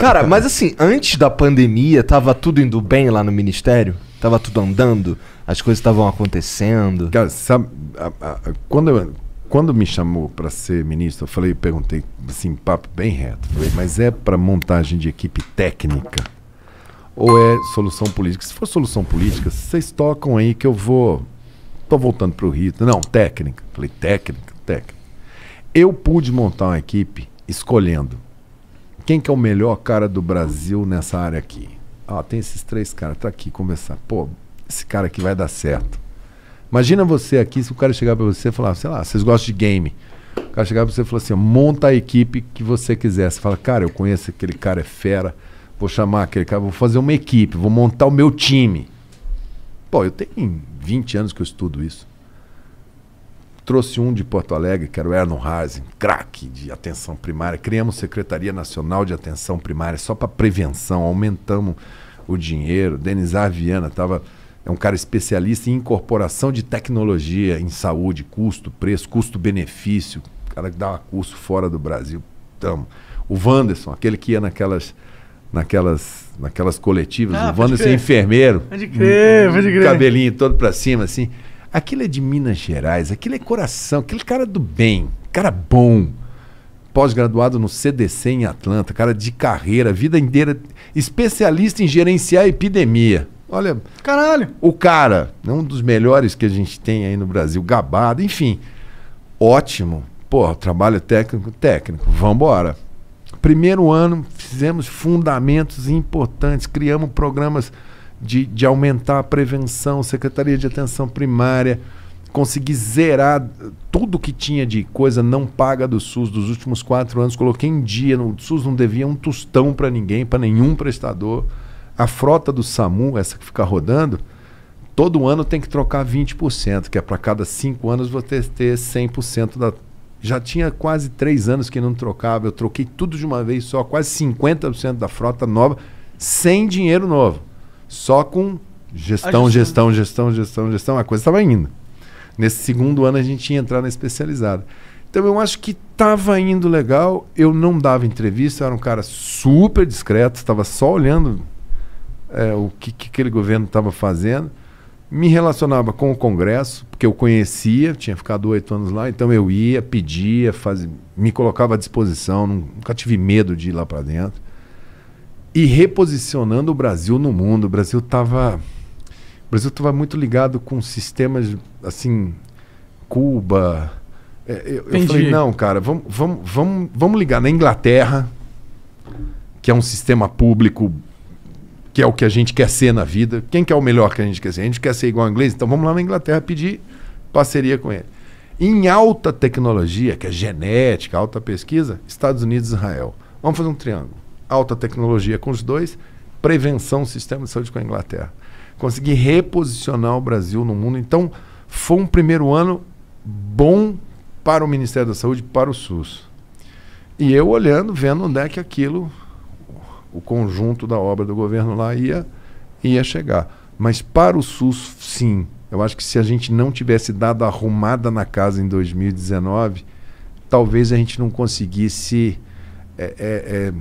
Cara, mas assim, antes da pandemia, tava tudo indo bem lá no ministério? Tava tudo andando? As coisas estavam acontecendo? Cara, sabe, a, a, quando, eu, quando me chamou para ser ministro, eu falei, perguntei, assim, papo bem reto. Falei, mas é para montagem de equipe técnica? Ou é solução política? Se for solução política, vocês tocam aí que eu vou. Tô voltando pro Rio. Não, técnica. Falei, técnica, técnica. Eu pude montar uma equipe escolhendo quem que é o melhor cara do Brasil nessa área aqui? Ah, tem esses três caras, tá aqui, conversar. Pô, esse cara aqui vai dar certo. Imagina você aqui, se o cara chegar para você e falar, sei lá, vocês gostam de game. O cara chegar para você e falar assim, monta a equipe que você quiser. Você fala, cara, eu conheço aquele cara, é fera, vou chamar aquele cara, vou fazer uma equipe, vou montar o meu time. Pô, eu tenho 20 anos que eu estudo isso. Trouxe um de Porto Alegre, que era o Erno Hasen, craque de atenção primária. Criamos Secretaria Nacional de Atenção Primária só para prevenção, aumentamos o dinheiro. Denis Arviana estava é um cara especialista em incorporação de tecnologia em saúde, custo, preço, custo-benefício. cara que dava curso fora do Brasil. Tamo. O Wanderson, aquele que ia naquelas naquelas naquelas coletivas, ah, o Wanderson é enfermeiro. Pode crer, pode crer. Cabelinho todo para cima assim. Aquilo é de Minas Gerais, aquilo é coração, aquele cara do bem, cara bom. Pós-graduado no CDC em Atlanta, cara de carreira, vida inteira, especialista em gerenciar epidemia. Olha. Caralho! O cara, é um dos melhores que a gente tem aí no Brasil, gabado, enfim. Ótimo. Pô, trabalho técnico, técnico. Vambora. Primeiro ano, fizemos fundamentos importantes, criamos programas de, de aumentar a prevenção, Secretaria de Atenção Primária, consegui zerar tudo que tinha de coisa não paga do SUS dos últimos quatro anos, coloquei em dia, no, o SUS não devia um tostão para ninguém, para nenhum prestador. A frota do SAMU, essa que fica rodando, todo ano tem que trocar 20%, que é para cada cinco anos você ter 100% da... Já tinha quase três anos que não trocava, eu troquei tudo de uma vez só, quase 50% da frota nova, sem dinheiro novo. Só com gestão, gestão, gestão, gestão, gestão, gestão, a coisa estava indo. Nesse segundo ano a gente ia entrar na especializada. Então eu acho que estava indo legal, eu não dava entrevista, eu era um cara super discreto, estava só olhando é, o que, que aquele governo estava fazendo. Me relacionava com o Congresso, porque eu conhecia, tinha ficado oito anos lá, então eu ia, pedia, me colocava à disposição, nunca tive medo de ir lá para dentro e reposicionando o Brasil no mundo. O Brasil estava o Brasil tava muito ligado com sistemas assim Cuba. É, eu, eu falei não, cara, vamos, vamos, vamos, vamos ligar na Inglaterra, que é um sistema público que é o que a gente quer ser na vida. Quem quer o melhor que a gente quer ser? A gente quer ser igual ao inglês, então vamos lá na Inglaterra pedir parceria com ele. Em alta tecnologia, que é genética, alta pesquisa, Estados Unidos e Israel. Vamos fazer um triângulo alta tecnologia com os dois, prevenção, sistema de saúde com a Inglaterra. Consegui reposicionar o Brasil no mundo. Então, foi um primeiro ano bom para o Ministério da Saúde, para o SUS. E eu olhando, vendo onde é que aquilo, o conjunto da obra do governo lá ia, ia chegar. Mas para o SUS, sim. Eu acho que se a gente não tivesse dado a arrumada na casa em 2019, talvez a gente não conseguisse é, é, é,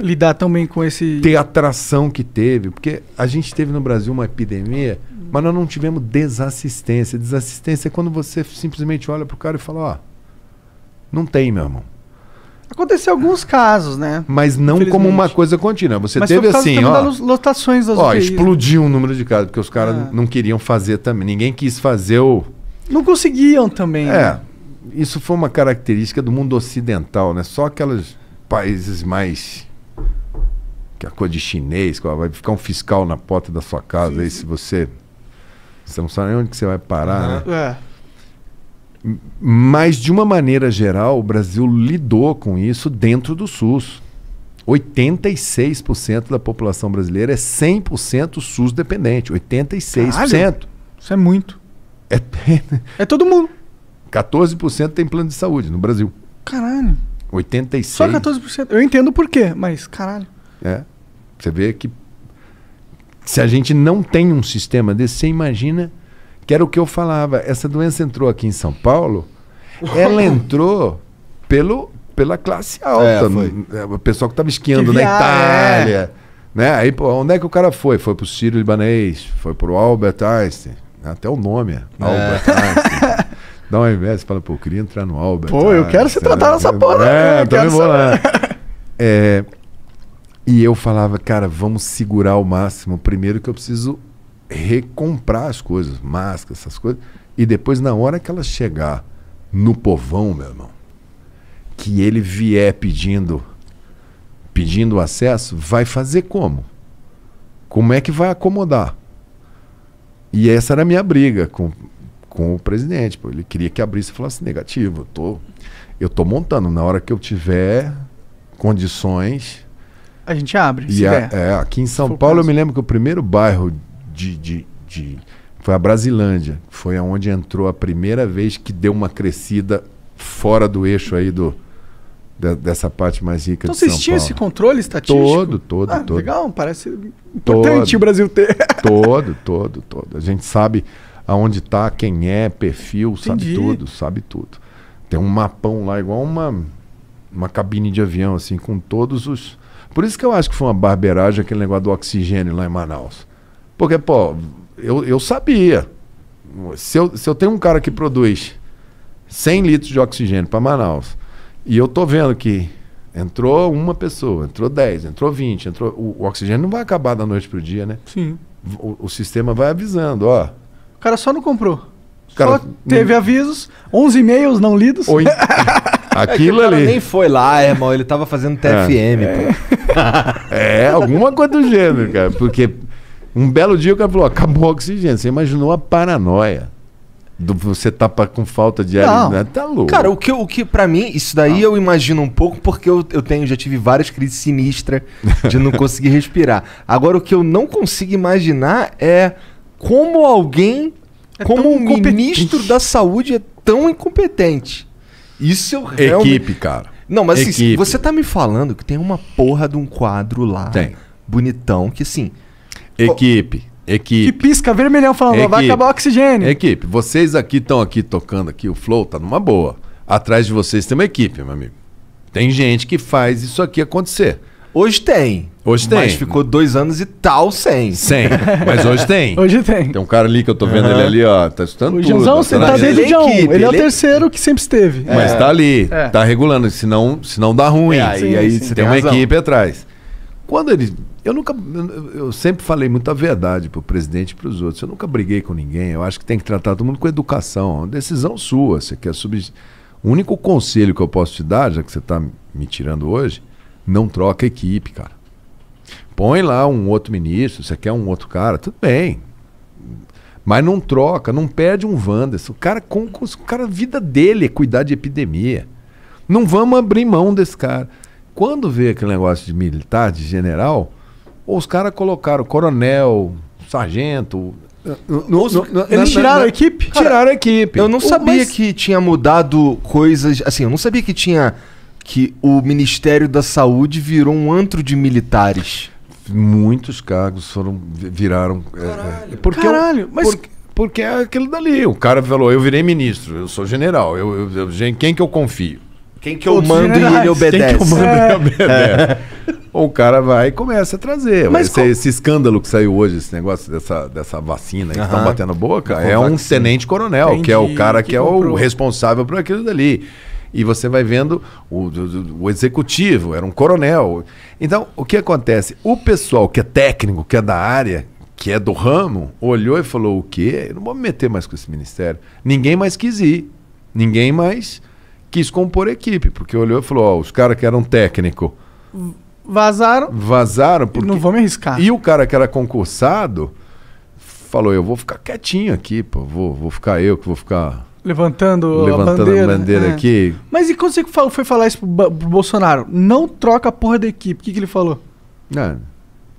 lidar também com esse. Ter atração que teve, porque a gente teve no Brasil uma epidemia, mas nós não tivemos desassistência. Desassistência é quando você simplesmente olha pro cara e fala: ó, não tem, meu irmão. Aconteceu alguns casos, né? Mas não como uma coisa contínua. Você Mas teve assim, ó. lotações das ó, UTIs, né? explodiu o né? um número de casos, porque os caras é. não queriam fazer também. Ninguém quis fazer o. Não conseguiam também. É. Né? Isso foi uma característica do mundo ocidental, né? Só aqueles países mais que é coisa de chinês, vai ficar um fiscal na porta da sua casa sim, aí sim. se você. Você não sabe nem onde que você vai parar, uhum. né? É. Mas, de uma maneira geral, o Brasil lidou com isso dentro do SUS. 86% da população brasileira é 100% SUS dependente. 86%. Caralho, isso é muito. É, é todo mundo. 14% tem plano de saúde no Brasil. Caralho. 86%. Só 14%. Eu entendo por quê, mas caralho. É. Você vê que se a gente não tem um sistema desse, você imagina que era o que eu falava. Essa doença entrou aqui em São Paulo, ela entrou pelo, pela classe alta. É, o pessoal que estava esquiando que na Itália. É. Né? Aí, pô, onde é que o cara foi? Foi para o Ciro Libanês, foi para o Albert Einstein. Até o nome, é. é. Albert Einstein. Dá uma inveja, fala, pô, eu queria entrar no Albert. Pô, eu quero se tratar nessa é, porra. É, eu também vou lá. É, e eu falava, cara, vamos segurar o máximo. Primeiro que eu preciso recomprar as coisas, máscaras, essas coisas. E depois, na hora que ela chegar no povão, meu irmão, que ele vier pedindo pedindo acesso, vai fazer como? Como é que vai acomodar? E essa era a minha briga com, com o presidente. Pô. Ele queria que abrisse e falasse negativo. Eu tô, eu tô montando. Na hora que eu tiver condições, a gente abre. E a, é, aqui em São Paulo eu me lembro que o primeiro bairro de, de, de foi a Brasilândia, foi aonde entrou a primeira vez que deu uma crescida fora do eixo aí do de, dessa parte mais rica então, de São Paulo. Então vocês tinham esse controle estatístico? Todo, todo, ah, todo. Legal, parece importante todo, o Brasil ter. Todo, todo, todo. A gente sabe aonde está, quem é, perfil, Entendi. sabe tudo, sabe tudo. Tem um mapão lá igual uma uma cabine de avião assim com todos os por isso que eu acho que foi uma barbeiragem aquele negócio do oxigênio lá em Manaus. Porque, pô, eu, eu sabia. Se eu, se eu tenho um cara que produz 100 litros de oxigênio para Manaus, e eu tô vendo que entrou uma pessoa, entrou 10, entrou 20, entrou. O, o oxigênio não vai acabar da noite pro dia, né? Sim. O, o sistema vai avisando, ó. O cara só não comprou. Cara, só teve não... avisos, 11 e-mails não lidos. Oi. Aquilo é ali. nem foi lá, irmão. Ele tava fazendo TFM, é, é, alguma coisa do gênero, cara. Porque um belo dia o cara falou: acabou o oxigênio. Você imaginou a paranoia. Do, você tá pra, com falta de ar, né? tá louco. Cara, o que, o que para mim, isso daí eu imagino um pouco, porque eu, eu tenho, já tive várias crises sinistras de não conseguir respirar. Agora, o que eu não consigo imaginar é como alguém, é como um ministro da saúde é tão incompetente. Isso eu realmente... Equipe, cara. Não, mas assim, você tá me falando que tem uma porra de um quadro lá. Tem. Bonitão, que assim. Equipe. Equipe. Que pisca vermelhão falando, equipe, vai acabar o oxigênio. Equipe, vocês aqui estão aqui tocando aqui, o flow tá numa boa. Atrás de vocês tem uma equipe, meu amigo. Tem gente que faz isso aqui acontecer. Hoje tem. Hoje tem. Mas ficou dois anos e tal sem. Sem. Mas hoje tem. Hoje tem. Tem um cara ali que eu tô vendo ele ali, ó. Tá estudando o tudo. você tá, tá desde o um. Ele, é o terceiro que sempre esteve. Mas é. tá ali. É. Tá regulando. Senão, senão dá ruim. É, aí, sim, aí sim. você tem, tem uma razão. equipe atrás. Quando ele... Eu nunca... Eu sempre falei muita verdade pro presidente e pros outros. Eu nunca briguei com ninguém. Eu acho que tem que tratar todo mundo com educação. É uma decisão sua. Você quer substituir... O único conselho que eu posso te dar, já que você tá me tirando hoje não troca a equipe, cara. Põe lá um outro ministro, você quer um outro cara, tudo bem. Mas não troca, não perde um Wanderson. O cara, com, o cara, a vida dele é cuidar de epidemia. Não vamos abrir mão desse cara. Quando vê aquele negócio de militar, de general, os caras colocaram coronel, sargento. Nossa, no, no, eles tiraram a equipe? Cara, tiraram a equipe. Eu não sabia Mas... que tinha mudado coisas. Assim, eu não sabia que tinha que o Ministério da Saúde virou um antro de militares. Muitos cargos foram viraram. É, é, caralho, é, porque caralho eu, mas. Porque, porque é aquilo dali. O cara falou: eu virei ministro, eu sou general. Eu, eu, eu quem que eu confio? Quem que eu Todos mando generais. e ele obedece? Quem que eu mando é. e ele obedece? É. Ou o cara vai e começa a trazer. Mas esse, com... esse, escândalo que saiu hoje, esse negócio dessa, dessa vacina que estão batendo a boca, é um tenente-coronel, que é o cara que, que é o responsável por aquilo dali e você vai vendo o, o, o executivo, era um coronel. Então, o que acontece? O pessoal que é técnico, que é da área, que é do ramo, olhou e falou: o quê? Eu não vou me meter mais com esse ministério. Ninguém mais quis ir. Ninguém mais quis compor equipe, porque olhou e falou: os caras que eram técnico. Vazaram. Vazaram porque. Não vou me arriscar. E o cara que era concursado falou: eu vou ficar quietinho aqui, pô, vou, vou ficar eu que vou ficar Levantando, Levantando a bandeira, a bandeira é. aqui. Mas e quando você foi falar isso pro, pro Bolsonaro? Não troca a porra da equipe. O que, que ele falou? Ah,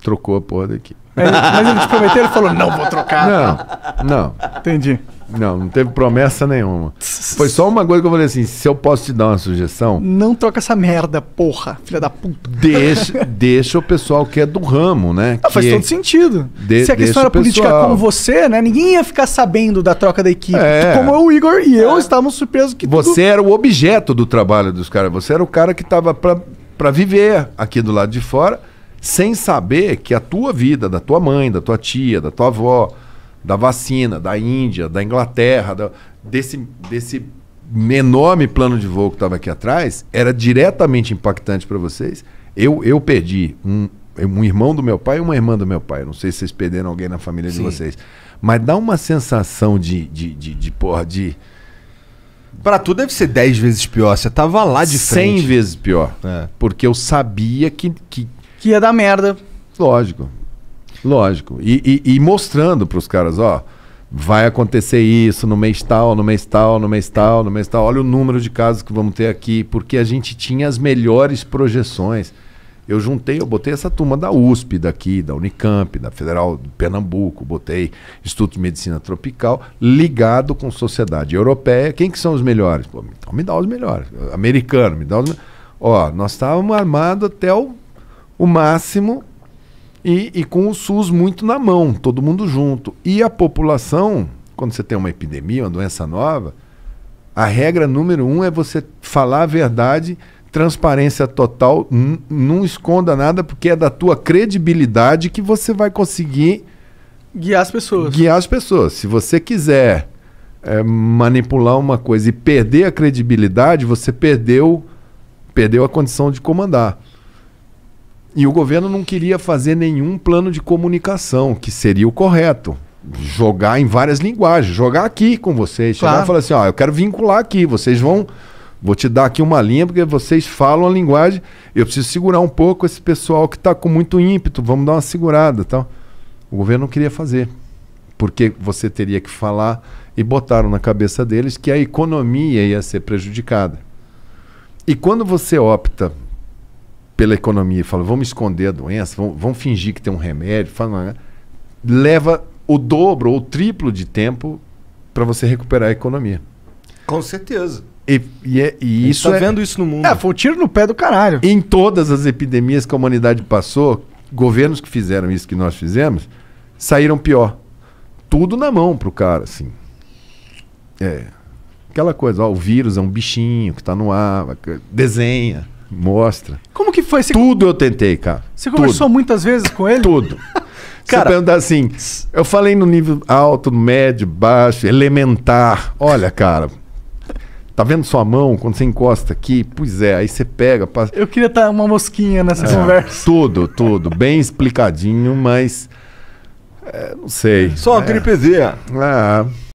trocou a porra da equipe. É, mas ele te prometeu, ele falou, não vou trocar. Não, não. Entendi. Não, não teve promessa nenhuma. Foi só uma coisa que eu falei assim: se eu posso te dar uma sugestão. Não troca essa merda, porra, filha da puta. Deixa, deixa o pessoal que é do ramo, né? Ah, que... faz todo sentido. De, se a questão era política como você, né? Ninguém ia ficar sabendo da troca da equipe. É. Tipo como o Igor e eu é. estávamos surpresos que. Você tudo... era o objeto do trabalho dos caras. Você era o cara que estava para viver aqui do lado de fora, sem saber que a tua vida, da tua mãe, da tua tia, da tua avó, da vacina, da Índia, da Inglaterra, da, desse, desse enorme plano de voo que estava aqui atrás era diretamente impactante para vocês. Eu, eu perdi um, um irmão do meu pai e uma irmã do meu pai. não sei se vocês perderam alguém na família Sim. de vocês. Mas dá uma sensação de, de, de, de porra, de. Pra tu deve ser 10 vezes pior. Você tava lá de 100 frente. vezes pior. É. Porque eu sabia que, que. Que ia dar merda. Lógico. Lógico. E, e, e mostrando pros caras, ó vai acontecer isso no mês tal, no mês tal, no mês tal, no mês tal. Olha o número de casos que vamos ter aqui, porque a gente tinha as melhores projeções. Eu juntei, eu botei essa turma da USP daqui, da Unicamp, da Federal de Pernambuco, botei Instituto de Medicina Tropical, ligado com sociedade europeia. Quem que são os melhores? Pô, então me dá os melhores. Americano, me dá os melhores. Ó, nós estávamos armados até o, o máximo e, e com o SUS muito na mão, todo mundo junto. E a população, quando você tem uma epidemia, uma doença nova, a regra número um é você falar a verdade, transparência total, não esconda nada, porque é da tua credibilidade que você vai conseguir guiar as pessoas. Guiar as pessoas. Se você quiser é, manipular uma coisa e perder a credibilidade, você perdeu, perdeu a condição de comandar. E o governo não queria fazer nenhum plano de comunicação, que seria o correto. Jogar em várias linguagens, jogar aqui com vocês, chegar claro. e falar assim: ó, eu quero vincular aqui, vocês vão. Vou te dar aqui uma linha, porque vocês falam a linguagem. Eu preciso segurar um pouco esse pessoal que está com muito ímpeto, vamos dar uma segurada tal. O governo não queria fazer, porque você teria que falar e botaram na cabeça deles que a economia ia ser prejudicada. E quando você opta pela economia e fala, vamos esconder a doença, vamos, vamos fingir que tem um remédio, fala, leva o dobro ou o triplo de tempo para você recuperar a economia. Com certeza. E, e, é, e isso tá é, vendo isso no mundo. É, foi um tiro no pé do caralho. Em todas as epidemias que a humanidade passou, governos que fizeram isso que nós fizemos, saíram pior. Tudo na mão pro cara, assim. É. Aquela coisa, ó, o vírus é um bichinho que tá no ar, desenha Mostra. Como que foi? Você... Tudo eu tentei, cara. Você conversou muitas vezes com ele? Tudo. cara, perguntar assim, eu falei no nível alto, médio, baixo, elementar. Olha, cara, tá vendo sua mão quando você encosta aqui? Pois é, aí você pega. Passa... Eu queria estar tá uma mosquinha nessa é, conversa. Tudo, tudo. Bem explicadinho, mas. É, não sei. Só é. gripezinha. É.